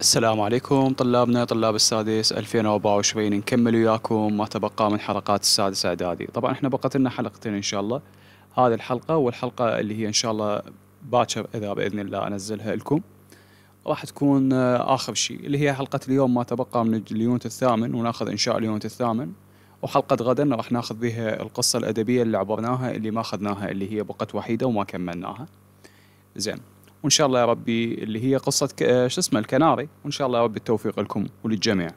السلام عليكم طلابنا طلاب السادس 2024 نكمل وياكم ما تبقى من حلقات السادس اعدادي طبعا احنا بقت لنا حلقتين ان شاء الله هذه الحلقه والحلقه اللي هي ان شاء الله باكر اذا باذن الله انزلها لكم راح تكون آه، اخر شيء اللي هي حلقه اليوم ما تبقى من اليونت الثامن وناخذ انشاء اليونت الثامن وحلقه غدا راح ناخذ بها القصه الادبيه اللي عبرناها اللي ما اخذناها اللي هي بقت وحيده وما كملناها زين وان شاء الله يا ربي اللي هي قصه آه، شو اسمه الكناري وان شاء الله يا ربي التوفيق لكم وللجميع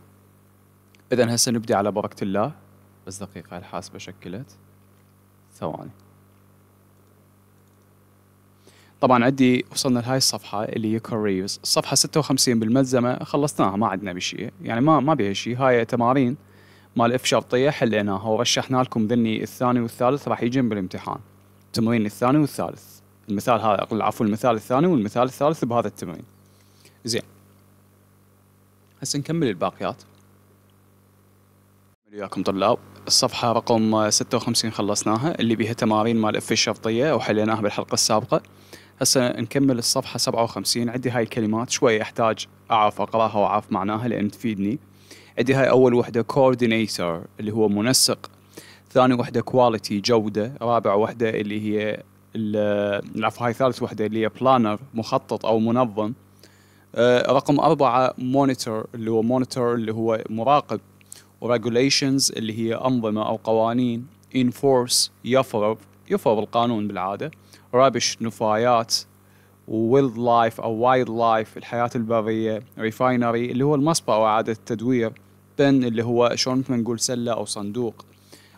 اذا هسه نبدا على بركه الله بس دقيقه الحاسبه شكلت ثواني طبعا عندي وصلنا لهاي الصفحه اللي هي كوريوس الصفحه 56 بالملزمه خلصناها ما عندنا بشيء يعني ما ما بها شيء هاي تمارين مال اف شرطيه حليناها ورشحنا لكم ذني الثاني والثالث راح يجن بالامتحان التمرين الثاني والثالث المثال هذا عفوا المثال الثاني والمثال الثالث بهذا التمرين زين هسه نكمل الباقيات وياكم طلاب الصفحة رقم 56 خلصناها اللي بيها تمارين مال اف الشرطية وحليناها بالحلقة السابقة هسه نكمل الصفحة 57 عندي هاي الكلمات شوي احتاج اعرف اقراها واعرف معناها لان تفيدني عندي هاي اول وحدة coordinator اللي هو منسق ثاني وحدة كواليتي جودة رابع وحدة اللي هي العفو هاي ثالث وحده اللي هي بلانر مخطط او منظم آه، رقم أربعة مونيتور اللي هو مونيتور اللي هو مراقب وريجوليشنز اللي هي أنظمة أو قوانين انفورس يفرض يفرض القانون بالعادة رابش نفايات ويلد لايف أو وايلد لايف الحياة البرية ريفاينري اللي هو المصبة أو إعادة التدوير بن اللي هو شلون نقول سلة أو صندوق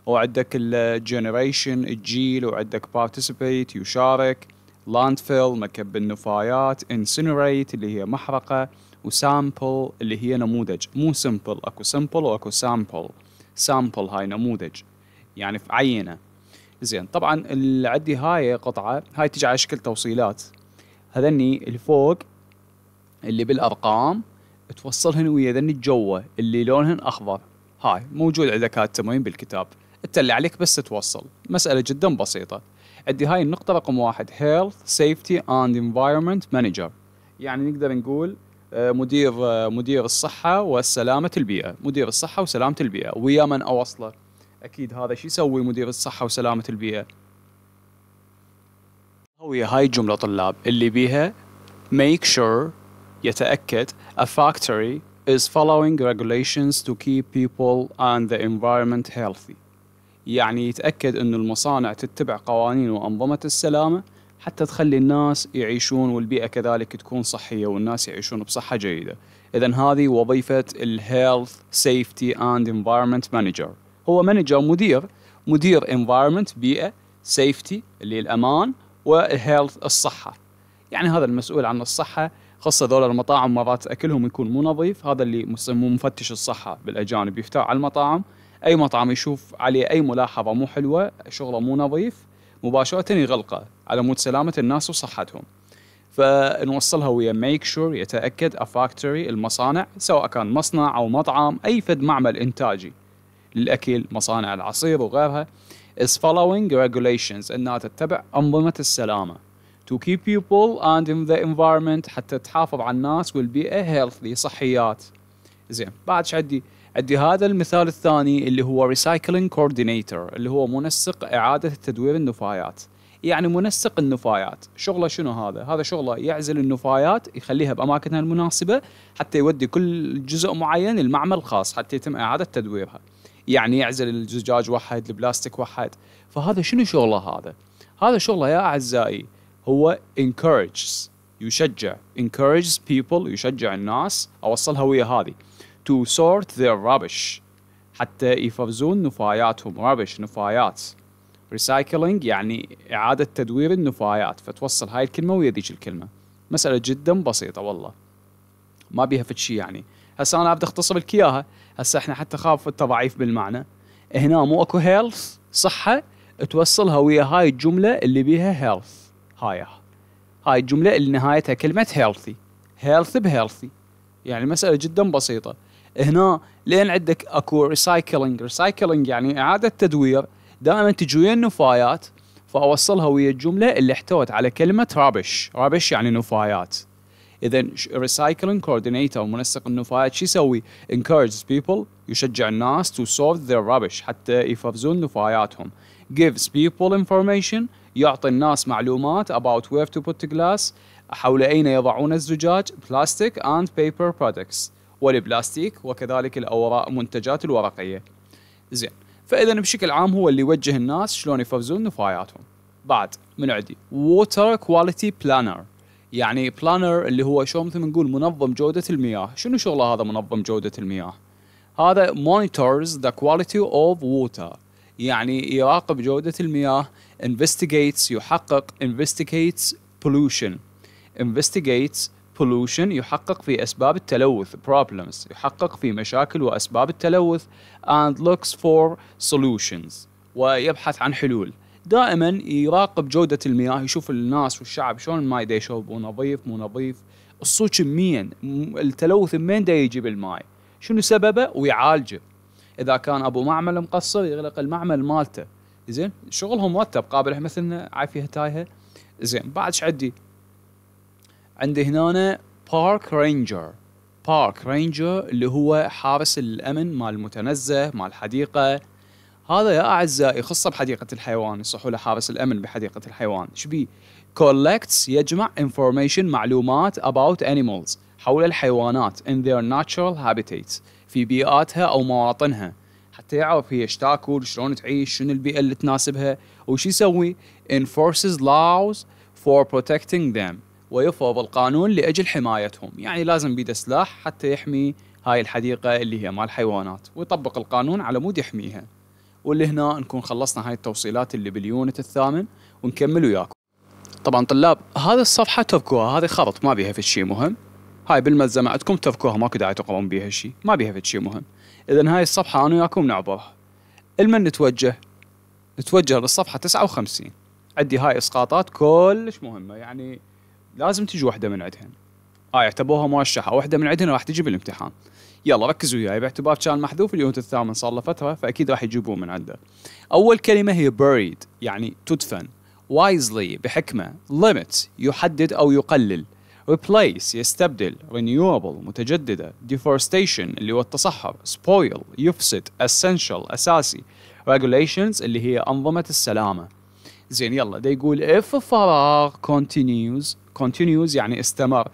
وعندك الجنريشن الجيل وعندك بارتيسيبيت يشارك لاندفيل مكب النفايات انسينريت اللي هي محرقة وسامبل اللي هي نموذج مو سمبل اكو سمبل واكو سامبل سامبل هاي نموذج يعني في عينة زين طبعا اللي عندي هاي قطعة هاي تجي على شكل توصيلات هذني الفوق اللي بالارقام توصلهن ويا ذني الجوة اللي لونهن اخضر هاي موجود عندك هاي التمرين بالكتاب انت اللي عليك بس توصل مساله جدا بسيطه عندي هاي النقطه رقم واحد Health Safety and Environment Manager يعني نقدر نقول آه، مدير آه، مدير الصحه وسلامه البيئه مدير الصحه وسلامه البيئه ويا من اوصله اكيد هذا شو يسوي مدير الصحه وسلامه البيئه هو هاي الجملة طلاب اللي بيها make sure يتأكد a factory is following regulations to keep people and the environment healthy يعني يتأكد أن المصانع تتبع قوانين وأنظمة السلامة حتى تخلي الناس يعيشون والبيئة كذلك تكون صحية والناس يعيشون بصحة جيدة إذا هذه وظيفة الهيلث سيفتي اند Environment مانجر هو مانجر مدير مدير Environment بيئة سيفتي اللي الأمان والهيلث الصحة يعني هذا المسؤول عن الصحة خاصة ذول المطاعم مرات أكلهم يكون مو نظيف هذا اللي يسموه مفتش الصحة بالأجانب يفتح على المطاعم اي مطعم يشوف عليه اي ملاحظه مو حلوه شغله مو نظيف مباشره يغلقه على مود سلامه الناس وصحتهم فنوصلها ويا ميك شور sure يتاكد افاكتوري المصانع سواء كان مصنع او مطعم اي فد معمل انتاجي للاكل مصانع العصير وغيرها is following regulations انها تتبع انظمه السلامه to keep people and in the environment حتى تحافظ على الناس والبيئه healthy صحيات زين بعد عندي عندي هذا المثال الثاني اللي هو ريسايكلينج كوردينيتور اللي هو منسق اعاده تدوير النفايات يعني منسق النفايات شغله شنو هذا هذا شغله يعزل النفايات يخليها باماكنها المناسبه حتى يودي كل جزء معين المعمل الخاص حتى يتم اعاده تدويرها يعني يعزل الزجاج وحد البلاستيك وحد فهذا شنو شغله هذا هذا شغله يا اعزائي هو encourages يشجع encourages people يشجع الناس اوصلها ويا هذه to sort their rubbish حتى يفرزون نفاياتهم rubbish نفايات recycling يعني إعادة تدوير النفايات فتوصل هاي الكلمة ويا ذيك الكلمة مسألة جدا بسيطة والله ما بيها فد شيء يعني هسه أنا بدي أختصر لك إياها هسه إحنا حتى خاف التضعيف بالمعنى هنا مو اكو هيلث صحة توصلها ويا هاي الجملة اللي بيها هيلث هاي هاي الجملة اللي نهايتها كلمة healthy health بهيلثي يعني مسألة جدا بسيطة هنا لين عندك اكو ريسايكلينج ريسايكلينج يعني اعاده تدوير دائما تجي ويا النفايات فاوصلها ويا الجمله اللي احتوت على كلمه رابش رابش يعني نفايات اذا ريسايكلينج كوردينيتور منسق النفايات شو يسوي؟ encourages people يشجع الناس to sort their rubbish حتى يفرزون نفاياتهم gives people information يعطي الناس معلومات about where to put glass حول أين يضعون الزجاج plastic and paper products والبلاستيك وكذلك الأوراق منتجات الورقية زين فإذا بشكل عام هو اللي يوجه الناس شلون يفرزون نفاياتهم بعد من عندي ووتر كواليتي بلانر يعني بلانر اللي هو شو مثل ما نقول منظم جودة المياه شنو شغله هذا منظم جودة المياه هذا monitors the quality of water يعني يراقب جودة المياه investigates يحقق investigates pollution investigates pollution يحقق في أسباب التلوث problems يحقق في مشاكل وأسباب التلوث and looks for solutions ويبحث عن حلول دائما يراقب جودة المياه يشوف الناس والشعب شلون الماي دا يشرب نظيف مو نظيف الصوت مين التلوث منين دا يجيب الماي شنو سببه ويعالجه اذا كان ابو معمل مقصر يغلق المعمل مالته زين شغلهم مرتب قابل مثلنا عافيه تايهه زين بعد شعدي عندي عندي هنا بارك رينجر بارك رينجر اللي هو حارس الأمن مال المتنزه مع الحديقة هذا يا أعزائي خصه بحديقة الحيوان يصحوا له حارس الأمن بحديقة الحيوان شبيه collects يجمع information معلومات about animals حول الحيوانات in their natural habitats في بيئاتها أو مواطنها حتى يعرف هي ايش تاكل شلون تعيش شنو البيئة اللي تناسبها وش يسوي enforces laws for protecting them ويفرض القانون لأجل حمايتهم يعني لازم بيده سلاح حتى يحمي هاي الحديقة اللي هي مال الحيوانات ويطبق القانون على مود يحميها واللي هنا نكون خلصنا هاي التوصيلات اللي باليونت الثامن ونكمل وياكم طبعا طلاب هذه الصفحة تفكوها هذه خبط ما بيها في شيء مهم هاي بالملزمة عندكم تفكوها ماكو داعي تقرون بيها شيء ما بيها في شيء مهم إذا هاي الصفحة أنا وياكم نعبرها المن نتوجه نتوجه للصفحة 59 عندي هاي إسقاطات كلش مهمة يعني لازم تجي واحده من عندهن هاي آه، اعتبوها موشحه واحده من عندهن راح تجي بالامتحان يلا ركزوا وياي باعتبار كان محذوف اليونت الثامن صار له فتره فاكيد راح يجيبوه من عنده اول كلمه هي buried يعني تدفن wisely بحكمه limit يحدد او يقلل replace يستبدل renewable متجددة deforestation اللي هو التصحر spoil يفسد essential أساسي regulations اللي هي أنظمة السلامة زين يلا ده يقول if فراغ continues continues يعني استمر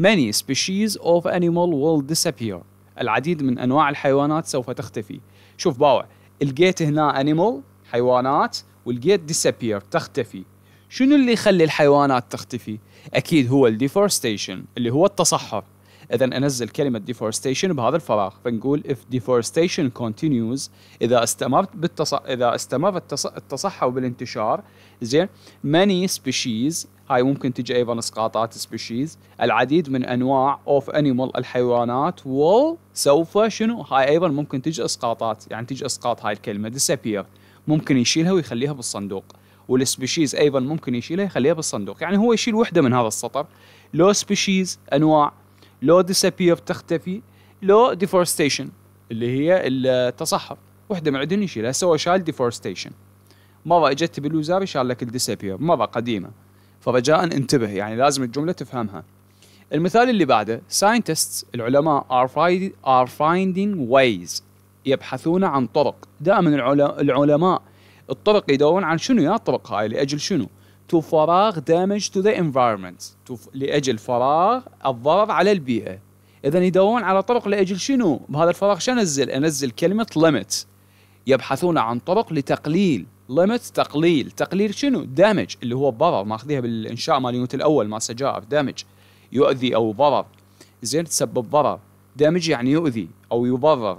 many species of animal will disappear العديد من أنواع الحيوانات سوف تختفي شوف باوع الجيت هنا animal حيوانات والجيت disappear تختفي شنو اللي يخلي الحيوانات تختفي؟ أكيد هو الديفورستيشن اللي هو التصحر إذا أنزل كلمة deforestation بهذا الفراغ فنقول if deforestation continues إذا استمرت بالتص... إذا استمر التص... التصحر بالانتشار زين many species هاي ممكن تجي ايضا اسقاطات سبيشيز العديد من انواع اوف انيمال الحيوانات وسوف شنو هاي ايضا ممكن تجي اسقاطات يعني تجي اسقاط هاي الكلمه ديسابير ممكن يشيلها ويخليها بالصندوق والسبيشيز ايضا ممكن يشيلها يخليها بالصندوق يعني هو يشيل وحده من هذا السطر لو سبيشيز انواع لو ديسابير تختفي لو ديفورستيشن اللي هي التصحر وحده معدن يشيلها سوى شال ديفورستيشن مره اجت بالوزاره شال لك الديسابير مره قديمه فرجاء انتبه يعني لازم الجملة تفهمها المثال اللي بعده scientists العلماء are, finding ways يبحثون عن طرق دائما العلماء الطرق يدورون عن شنو يا الطرق هاي لأجل شنو to فراغ damage to the environment to لأجل فراغ الضرر على البيئة إذا يدورون على طرق لأجل شنو بهذا الفراغ شنزل أنزل كلمة limit يبحثون عن طرق لتقليل ليميت تقليل تقليل شنو دامج اللي هو ضرر ماخذيها بالانشاء مال اليونت الاول مال سجائر دامج يؤذي او ضرر زين تسبب ضرر دامج يعني يؤذي او يضرر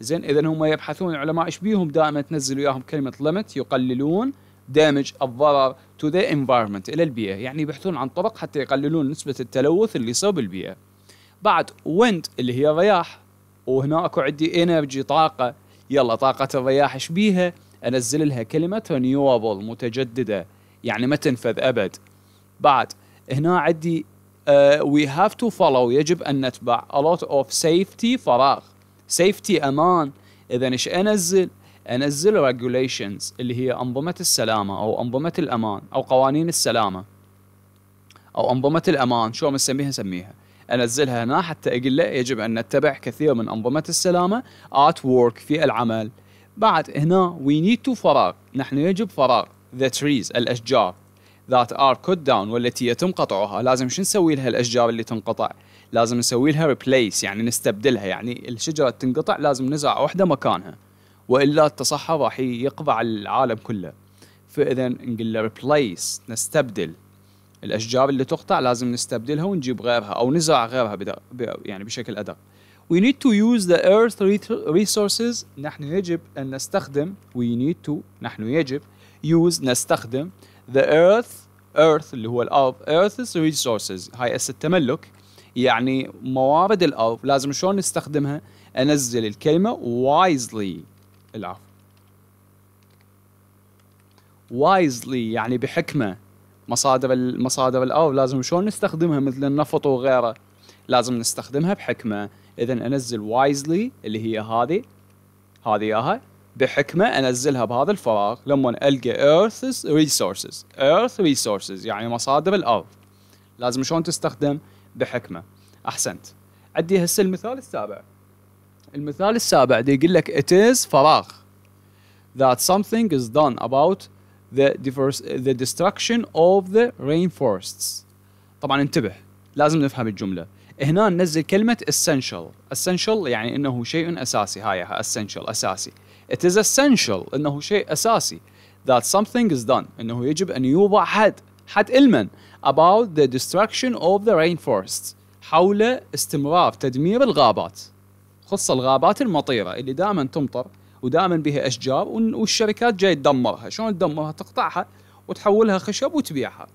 زين اذا هم يبحثون العلماء ايش بيهم دائما تنزلوا وياهم كلمه ليمت يقللون دامج الضرر تو ذا انفايرمنت الى البيئه يعني يبحثون عن طرق حتى يقللون نسبه التلوث اللي يصير بالبيئه بعد ويند اللي هي رياح وهنا اكو عندي انرجي طاقه يلا طاقه الرياح ايش بيها انزل لها كلمه رينيوبل متجدده يعني ما تنفذ ابد بعد هنا عندي وي هاف تو فولو يجب ان نتبع a lot اوف سيفتي فراغ سيفتي امان اذا ايش انزل انزل regulations اللي هي انظمه السلامه او انظمه الامان او قوانين السلامه او انظمه الامان شو نسميها نسميها انزلها هنا حتى اقول له يجب ان نتبع كثير من انظمه السلامه at work في العمل بعد هنا we need to فراغ نحن يجب فراغ the trees الأشجار that are cut down والتي يتم قطعها لازم شو نسوي لها الأشجار اللي تنقطع لازم نسوي لها replace يعني نستبدلها يعني الشجرة تنقطع لازم نزرع واحدة مكانها وإلا التصحر راح على العالم كله فإذا نقول له replace نستبدل الأشجار اللي تقطع لازم نستبدلها ونجيب غيرها أو نزرع غيرها يعني بشكل أدق we need to use the earth resources نحن يجب أن نستخدم we need to نحن يجب use نستخدم the earth earth اللي هو الأرض earth's resources هاي أس التملك يعني موارد الأرض لازم شلون نستخدمها أنزل الكلمة wisely العفو wisely يعني بحكمة مصادر مصادر الأرض لازم شلون نستخدمها مثل النفط وغيره لازم نستخدمها بحكمة اذا انزل وايزلي اللي هي هذه هذه اياها بحكمه انزلها بهذا الفراغ لما القى ايرث resources earth resources يعني مصادر الارض لازم شلون تستخدم بحكمه احسنت عندي هسه المثال السابع المثال السابع دي يقول لك it is فراغ that something is done about the, diverse, the destruction of the rainforests طبعا انتبه لازم نفهم الجمله هنا ننزل كلمه essential essential يعني انه شيء اساسي هاي essential اساسي it is essential انه شيء اساسي that something is done انه يجب ان يوضع حد حد علما about the destruction of the rainforests حول استمرار تدمير الغابات خصوصا الغابات المطيره اللي دائما تمطر ودائما بها اشجار والشركات جاي تدمرها شلون تدمرها تقطعها وتحولها خشب وتبيعها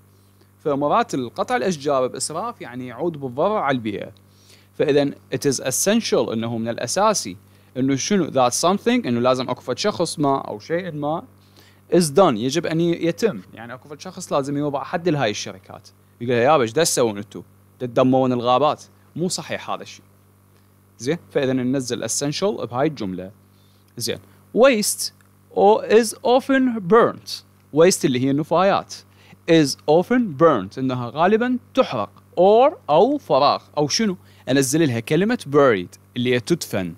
فمرات القطع الاشجار باسراف يعني يعود بالضرر على البيئه فاذا it is essential انه من الاساسي انه شنو that something انه لازم اكو شخص ما او شيء ما is done يجب ان يتم يعني اكو شخص لازم يوضع حد لهاي الشركات يقول يا بش ده تسوون انتم تدمرون الغابات مو صحيح هذا الشيء زين فاذا ننزل essential بهاي الجمله زين waste or is often burnt waste اللي هي النفايات is often burnt انها غالبا تحرق or او فراغ او شنو انزل لها كلمه buried اللي هي تدفن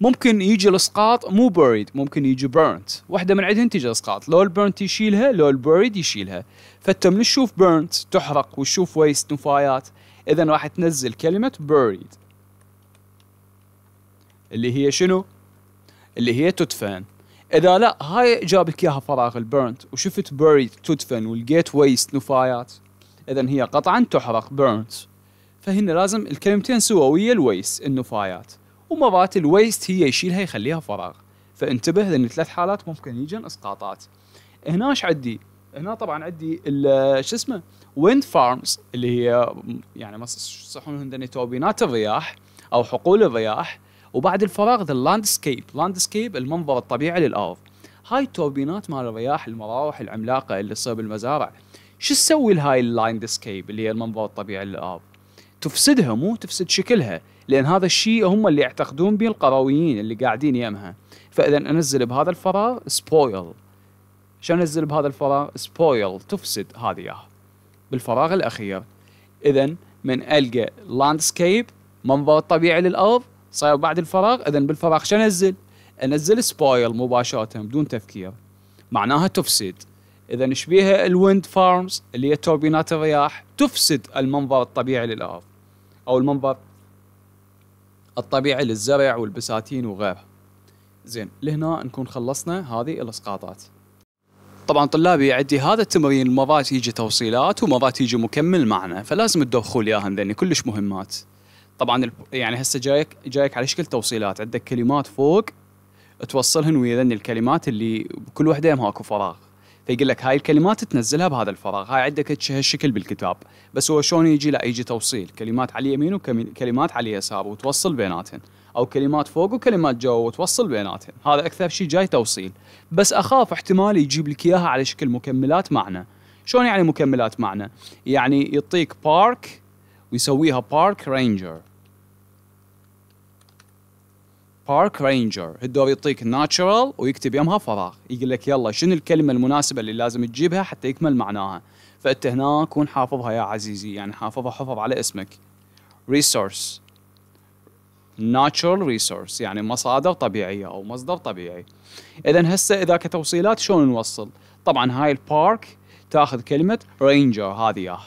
ممكن يجي الاسقاط مو buried ممكن يجي burnt واحده من عندهن تجي الاسقاط لو البرنت يشيلها لو buried يشيلها فانت من تشوف burnt تحرق وتشوف waste نفايات اذا راح تنزل كلمه buried اللي هي شنو اللي هي تدفن اذا لا هاي جاب لك اياها فراغ البيرنت وشفت بوري تدفن والجيت ويست نفايات اذا هي قطعا تحرق بيرنت فهنا لازم الكلمتين سوا ويا الويست النفايات ومرات الويست هي يشيلها يخليها فراغ فانتبه لان ثلاث حالات ممكن يجن اسقاطات هنا ايش عندي؟ هنا طبعا عندي شو اسمه ويند فارمز اللي هي يعني صحون هندني توبينات الرياح او حقول الرياح وبعد الفراغ ذا لاندسكيب لاندسكيب المنظر الطبيعي للارض هاي التوربينات مال الرياح المراوح العملاقه اللي تصير بالمزارع شو تسوي لهاي اللاندسكيب اللي هي المنظر الطبيعي للارض تفسدها مو تفسد شكلها لان هذا الشيء هم اللي يعتقدون به القرويين اللي قاعدين يمها فاذا انزل بهذا الفراغ سبويل شو انزل بهذا الفراغ سبويل تفسد هذه بالفراغ الاخير اذا من القى لاندسكيب منظر طبيعي للارض صاير بعد الفراغ اذا بالفراغ شو انزل؟ انزل سبويل مباشره بدون تفكير معناها تفسد اذا شبيها الويند فارمز اللي هي توربينات الرياح تفسد المنظر الطبيعي للارض او المنظر الطبيعي للزرع والبساتين وغيرها زين لهنا نكون خلصنا هذه الاسقاطات طبعا طلابي عندي هذا التمرين مرات يجي توصيلات ومرات يجي مكمل معنا فلازم تدخل ياهن ذني كلش مهمات طبعا يعني هسه جايك جايك على شكل توصيلات عندك كلمات فوق توصلهن ويا الكلمات اللي كل وحده يمها اكو فراغ فيقول لك هاي الكلمات تنزلها بهذا الفراغ هاي عندك هالشكل بالكتاب بس هو شلون يجي لا يجي توصيل كلمات على اليمين وكلمات على اليسار وتوصل بيناتهن او كلمات فوق وكلمات جوا وتوصل بيناتهن هذا اكثر شيء جاي توصيل بس اخاف احتمال يجيب لك اياها على شكل مكملات معنى شلون يعني مكملات معنى يعني يعطيك بارك ويسويها بارك رينجر بارك رينجر الدور يعطيك ناتشرال ويكتب يمها فراغ يقول لك يلا شنو الكلمه المناسبه اللي لازم تجيبها حتى يكمل معناها فانت هنا كون حافظها يا عزيزي يعني حافظها حفظ على اسمك ريسورس ناتشرال ريسورس يعني مصادر طبيعيه او مصدر طبيعي اذا هسه اذا كتوصيلات شلون نوصل طبعا هاي البارك تاخذ كلمه رينجر هذه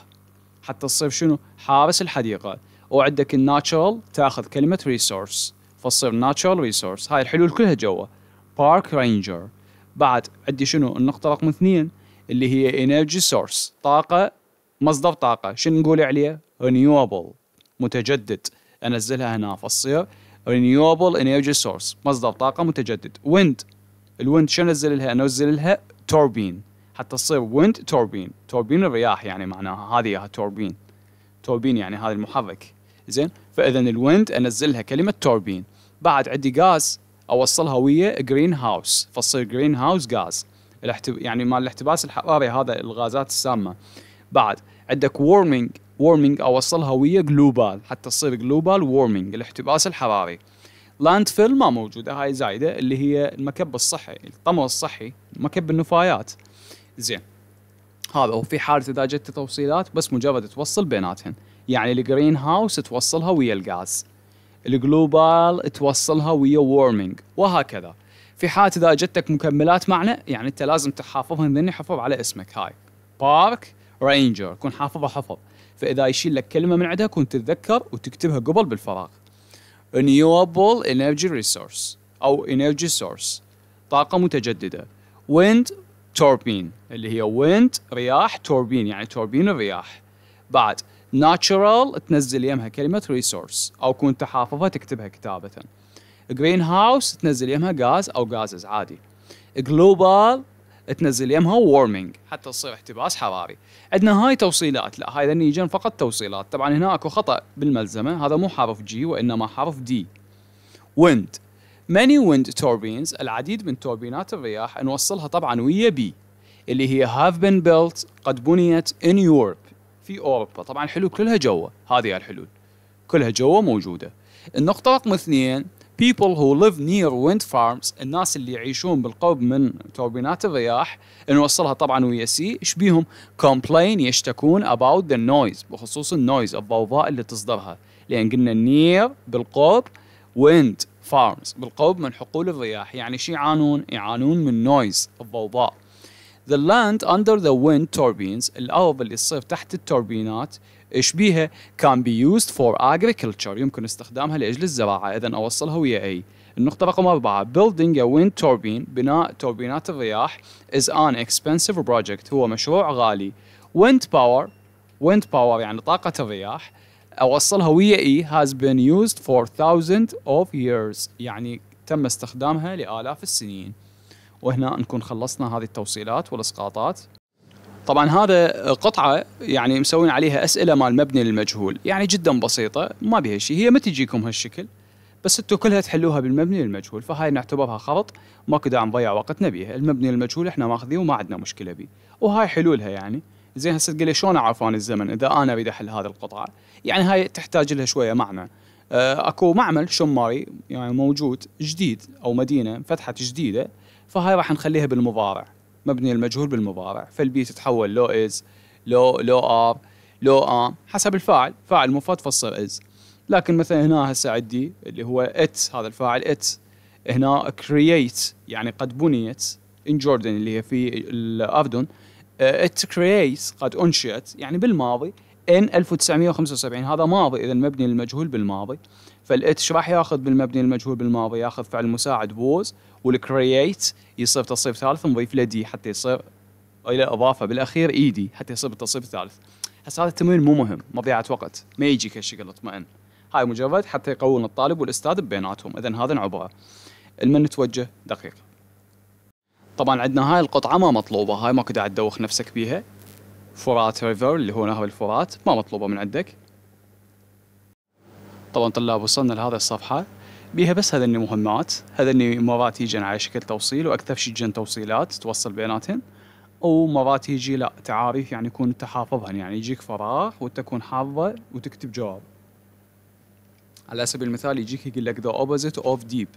حتى تصير شنو حارس الحديقه وعندك الناتشرال تاخذ كلمه ريسورس فتصير ناتشرال ريسورس هاي الحلول كلها جوا بارك رينجر بعد عندي شنو النقطه رقم اثنين اللي هي انرجي سورس طاقه مصدر طاقه شنو نقول عليه رينيوبل متجدد انزلها هنا فتصير رينيوبل انرجي سورس مصدر طاقه متجدد ويند الويند شنو انزل لها انزل لها توربين حتى تصير ويند توربين توربين الرياح يعني معناها هذه توربين توربين يعني هذا المحرك زين فاذا الويند انزلها كلمه توربين بعد عندي غاز اوصلها ويا جرين هاوس فتصير جرين هاوس غاز يعني مال الاحتباس الحراري هذا الغازات السامه بعد عندك وورمينج وورمينج اوصلها ويا جلوبال حتى تصير جلوبال وورمينج الاحتباس الحراري لاند فيل ما موجوده هاي زايده اللي هي المكب الصحي الطمر الصحي مكب النفايات زين هذا وفي حاله اذا جت توصيلات بس مجرد توصل بيناتهم يعني الجرين هاوس توصلها ويا الغاز الجلوبال توصلها ويا وورمينج وهكذا في حالة إذا جتك مكملات معنى يعني أنت لازم تحافظهم ذني حفظ على اسمك هاي بارك رينجر كون حافظها حفظ فإذا يشيل لك كلمة من عندها كون تتذكر وتكتبها قبل بالفراغ renewable energy resource أو energy source طاقة متجددة wind توربين اللي هي wind رياح توربين يعني توربين الرياح بعد ناتشرال تنزل يمها كلمه ريسورس او كنت حافظها تكتبها كتابه جرين هاوس تنزل يمها غاز او غازز عادي جلوبال تنزل يمها وورمينج حتى تصير احتباس حراري عندنا هاي توصيلات لا هاي يجن فقط توصيلات طبعا هنا اكو خطا بالملزمه هذا مو حرف جي وانما حرف دي ويند many wind turbines العديد من توربينات الرياح نوصلها طبعا ويا بي اللي هي have been built قد بنيت in Europe في اوروبا طبعا الحلول كلها جوا هذه الحلول كلها جوا موجوده النقطه رقم اثنين people who live near wind farms الناس اللي يعيشون بالقرب من توربينات الرياح نوصلها طبعا ويا سي ايش بيهم complain يشتكون about the noise بخصوص النويز الضوضاء اللي تصدرها لان قلنا near بالقرب wind farms بالقرب من حقول الرياح يعني شي يعانون يعانون من نويز الضوضاء The land under the wind turbines الأرض اللي تصير تحت التوربينات ايش بيها؟ can be used for agriculture يمكن استخدامها لأجل الزراعة إذا أوصلها ويا أي النقطة رقم أربعة building a wind turbine بناء توربينات الرياح is an expensive project هو مشروع غالي wind power wind power يعني طاقة الرياح أوصلها ويا إي has been used for thousands of years يعني تم استخدامها لآلاف السنين وهنا نكون خلصنا هذه التوصيلات والاسقاطات طبعا هذا قطعة يعني مسوين عليها أسئلة مال مبني للمجهول يعني جدا بسيطة ما بها شيء هي ما تجيكم هالشكل بس انتم كلها تحلوها بالمبني للمجهول فهاي نعتبرها خلط ماكو داعي نضيع وقتنا بيها المبني للمجهول احنا ماخذيه وما عندنا مشكلة بيه وهاي حلولها يعني زين هسه تقول لي شلون اعرف انا الزمن اذا انا اريد احل هذه القطعه؟ يعني هاي تحتاج لها شويه معنى. آه، اكو معمل شماري يعني موجود جديد او مدينه فتحت جديده فهاي راح نخليها بالمضارع مبني المجهول بالمضارع فالبي تتحول لو از لو لو ار لو ام حسب الفاعل فاعل مفرد فصل از لكن مثلا هنا هسه عندي اللي هو ات هذا الفاعل ات هنا كرييت يعني قد بنيت ان جوردن اللي هي في الاردن آه، ات كرييت قد انشئت يعني بالماضي ان 1975 هذا ماضي اذا مبني للمجهول بالماضي فالاتش راح ياخذ بالمبني المجهول بالماضي ياخذ فعل مساعد ووز والكرييت يصير تصريف ثالث نضيف له دي حتى يصير الى اضافه بالاخير اي e دي حتى يصير بالتصريف الثالث. هسه هذا التمرين مو مهم مضيعه وقت ما يجيك هالشكل اطمئن. هاي مجرد حتى يقوون الطالب والاستاذ بيناتهم اذا هذا عبره. المن نتوجه دقيق. طبعا عندنا هاي القطعه ما مطلوبه هاي كنت قاعد تدوخ نفسك بيها. فرات ريفر اللي هو نهر الفرات ما مطلوبه من عندك. طبعا طلاب وصلنا لهذه الصفحة بيها بس هذني مهمات هذني مرات يجن على شكل توصيل وأكثر شيء يجن توصيلات توصل بيناتهم ومرات يجي لا تعاريف يعني يكون انت حافظهن يعني يجيك فراغ وانت تكون حافظه وتكتب جواب على سبيل المثال يجيك يقول لك ذا اوبوزيت اوف ديب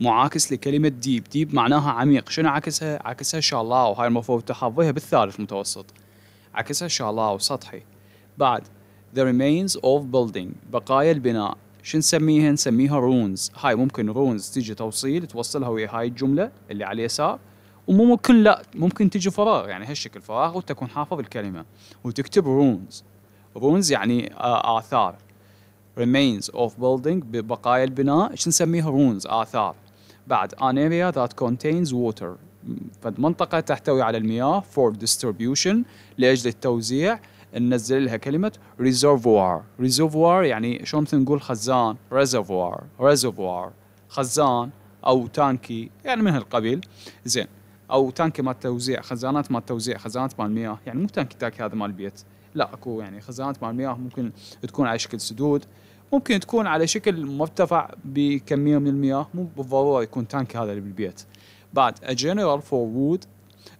معاكس لكلمة ديب ديب معناها عميق شنو عكسها عكسها شالله وهاي المفروض تحافظيها بالثالث متوسط عكسها شالله وسطحي بعد the remains of building بقايا البناء شو نسميها نسميها رونز هاي ممكن رونز تيجي توصيل توصلها ويا هاي الجمله اللي على اليسار ومو ممكن لا ممكن تيجي فراغ يعني هالشكل فراغ وتكون حافظ الكلمه وتكتب رونز رونز يعني اثار remains of building بقايا البناء شو نسميها رونز آثار بعد an area that contains water فمنطقة تحتوي على المياه for distribution لأجل التوزيع ننزل لها كلمه ريزرفوار ريزرفوار يعني شو مثل نقول خزان ريزرفوار ريزرفوار خزان او تانكي يعني من هالقبيل زين او تانكي مال توزيع خزانات مال توزيع خزانات مال مياه يعني مو تانكي تانكي هذا مال البيت لا اكو يعني خزانات مال مياه ممكن تكون على شكل سدود ممكن تكون على شكل مرتفع بكميه من المياه مو بالضروره يكون تانكي هذا اللي بالبيت بعد a general for wood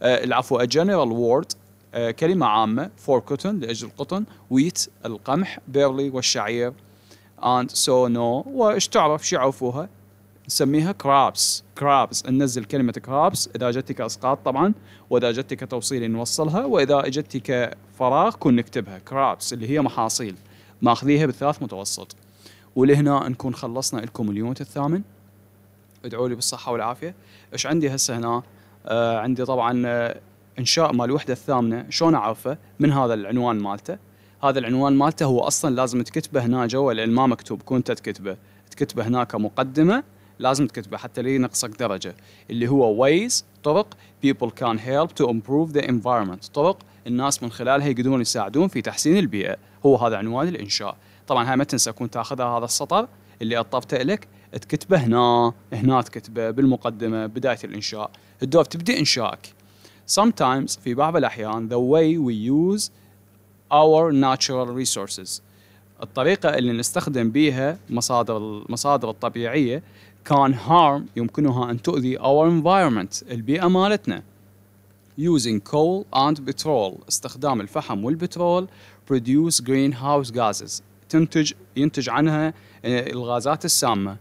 آه، العفو a general word آه، كلمة عامة for cotton لأجل القطن wheat القمح barley والشعير and so no وإيش تعرف شو يعرفوها نسميها كرابس كرابس ننزل كلمة كرابس إذا جتك أسقاط طبعا وإذا جتك توصيل نوصلها وإذا جتك فراغ كن نكتبها كرابس اللي هي محاصيل ماخذيها بالثلاث متوسط ولهنا نكون خلصنا لكم اليونت الثامن ادعوا لي بالصحة والعافية ايش عندي هسه هنا آه عندي طبعا آه انشاء مال الوحده الثامنه شلون اعرفه من هذا العنوان مالته هذا العنوان مالته هو اصلا لازم تكتبه هنا جوا لان ما مكتوب كنت تكتبه تكتبه هنا كمقدمه لازم تكتبه حتى لي نقصك درجه اللي هو ways طرق people can help to improve the environment طرق الناس من خلالها يقدرون يساعدون في تحسين البيئه هو هذا عنوان الانشاء طبعا هاي ما تنسى كنت تاخذها هذا السطر اللي اضطرته لك تكتبه هنا هنا تكتبه بالمقدمه بدايه الانشاء الدور تبدي انشائك sometimes في بعض الأحيان the way we use our natural resources الطريقة اللي نستخدم بيها مصادر المصادر الطبيعية can harm يمكنها أن تؤذي our environment البيئة مالتنا using coal and petrol استخدام الفحم والبترول produce greenhouse gases تنتج ينتج عنها آه، الغازات السامة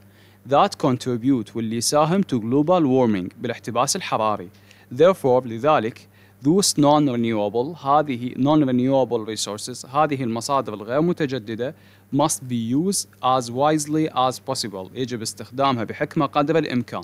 that contribute واللي يساهم to global warming بالاحتباس الحراري therefore لذلك those non-renewable هذه non-renewable resources هذه المصادر الغير متجددة must be used as wisely as possible يجب استخدامها بحكمة قدر الإمكان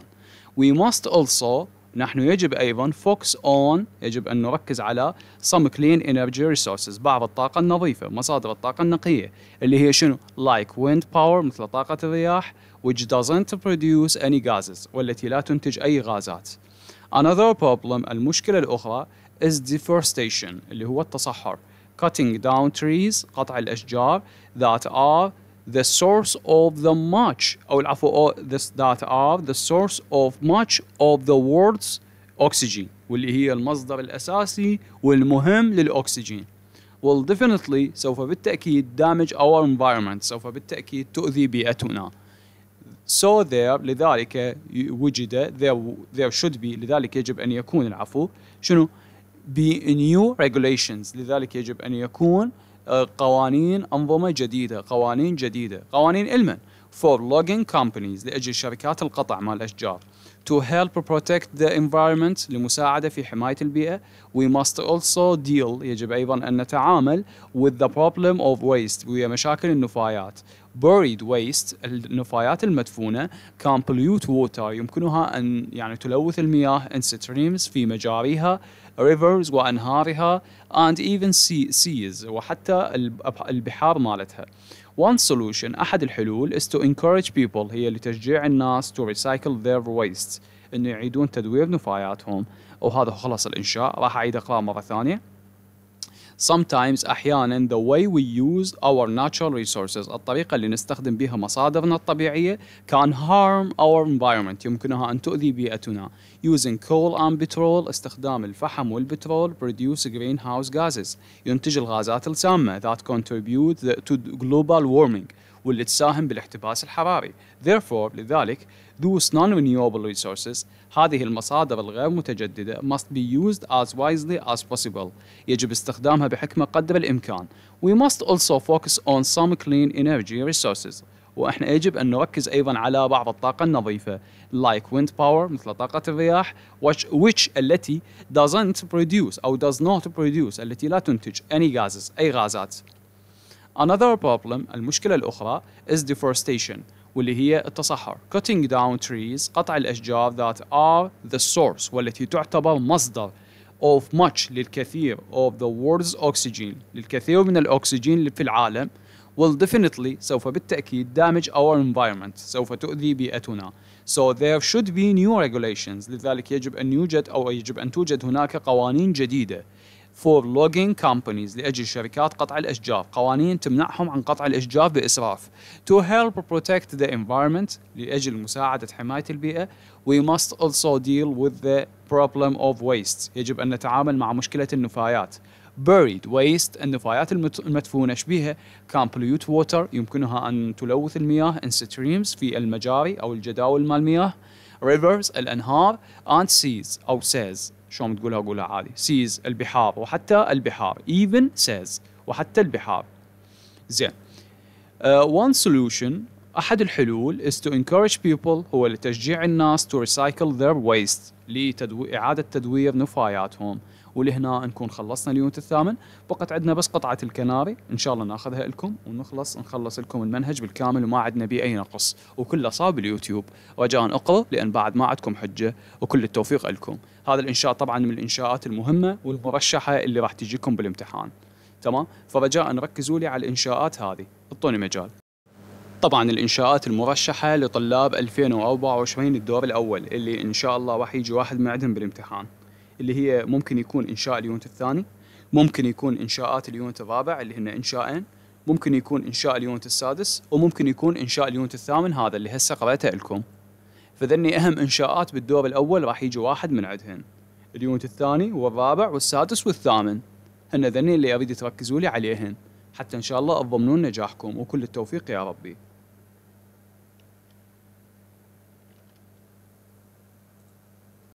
we must also نحن يجب أيضا focus on يجب أن نركز على some clean energy resources بعض الطاقة النظيفة مصادر الطاقة النقية اللي هي شنو like wind power مثل طاقة الرياح which doesn't produce any gases والتي لا تنتج أي غازات Another problem, المشكلة الأخرى is deforestation اللي هو التصحر. Cutting down trees, قطع الأشجار that are the source of the much أو العفو this, that are the source of much of the world's oxygen واللي هي المصدر الأساسي والمهم للأكسجين. will definitely سوف بالتأكيد damage our environment سوف بالتأكيد تؤذي بيئتنا. So there لذلك وجد there, there should be لذلك يجب أن يكون العفو شنو be new regulations لذلك يجب أن يكون آه، قوانين أنظمة جديدة قوانين جديدة قوانين علما for logging companies لأجل شركات القطع مال الأشجار to help protect the environment لمساعدة في حماية البيئة we must also deal يجب أيضا أن نتعامل with the problem of waste وهي مشاكل النفايات buried waste النفايات المدفونة can pollute water يمكنها أن يعني تلوث المياه in streams في مجاريها rivers وأنهارها and even seas وحتى البحار مالتها One solution أحد الحلول is to encourage people هي لتشجيع الناس to recycle their waste إنه يعيدون تدوير نفاياتهم وهذا هو خلص الإنشاء راح أعيد أقرأ مرة ثانية sometimes أحيانا the way we use our natural resources الطريقة اللي نستخدم بها مصادرنا الطبيعية can harm our environment يمكنها أن تؤذي بيئتنا using coal and petrol استخدام الفحم والبترول produce greenhouse gases ينتج الغازات السامة that contribute to global warming واللي تساهم بالاحتباس الحراري therefore لذلك those non-renewable resources هذه المصادر الغير متجددة must be used as wisely as possible يجب استخدامها بحكمة قدر الإمكان we must also focus on some clean energy resources واحنا يجب ان نركز ايضا على بعض الطاقه النظيفه like wind power مثل طاقه الرياح which, which التي doesn't produce او does not produce التي لا تنتج any gases اي غازات. Another problem المشكله الاخرى is deforestation واللي هي التصحر cutting down trees قطع الأشجار that are the source والتي تعتبر مصدر of much للكثير of the world's oxygen للكثير من الأكسجين في العالم will definitely سوف بالتأكيد damage our environment سوف تؤذي بيئتنا So there should be new regulations لذلك يجب أن يوجد أو يجب أن توجد هناك قوانين جديدة فور لوجينج كومبانيز لاجل شركات قطع الاشجار قوانين تمنعهم عن قطع الاشجار باسراف تو هيلب بروتكت ذا environment لاجل مساعده حمايه البيئه we must also deal with the problem of waste يجب ان نتعامل مع مشكله النفايات buried waste النفايات المدفونة شبيهة can pollute water يمكنها أن تلوث المياه in streams في المجاري أو الجداول مال المياه rivers الأنهار and seas أو seas شلون تقولها قولها عادي سيز البحار وحتى البحار even says وحتى البحار زين uh, one solution أحد الحلول is to encourage people هو لتشجيع الناس to recycle their waste لإعادة تدوير نفاياتهم ولهنا نكون خلصنا اليونت الثامن بقت عندنا بس قطعه الكناري ان شاء الله ناخذها لكم ونخلص نخلص لكم المنهج بالكامل وما عندنا به اي نقص وكله صاب اليوتيوب رجاء اقرا لان بعد ما عندكم حجه وكل التوفيق لكم هذا الانشاء طبعا من الانشاءات المهمه والمرشحه اللي راح تجيكم بالامتحان تمام فرجاء ركزوا لي على الانشاءات هذه اعطوني مجال طبعا الانشاءات المرشحه لطلاب 2024 الدور الاول اللي ان شاء الله راح يجي واحد من عندهم بالامتحان اللي هي ممكن يكون انشاء اليونت الثاني ممكن يكون انشاءات اليونت الرابع اللي هن انشاءين ممكن يكون انشاء اليونت السادس وممكن يكون انشاء اليونت الثامن هذا اللي هسه قريته لكم فذني اهم انشاءات بالدور الاول راح يجي واحد من عندهن اليونت الثاني والرابع والسادس والثامن هن ذني اللي اريد تركزوا لي عليهن حتى ان شاء الله تضمنون نجاحكم وكل التوفيق يا ربي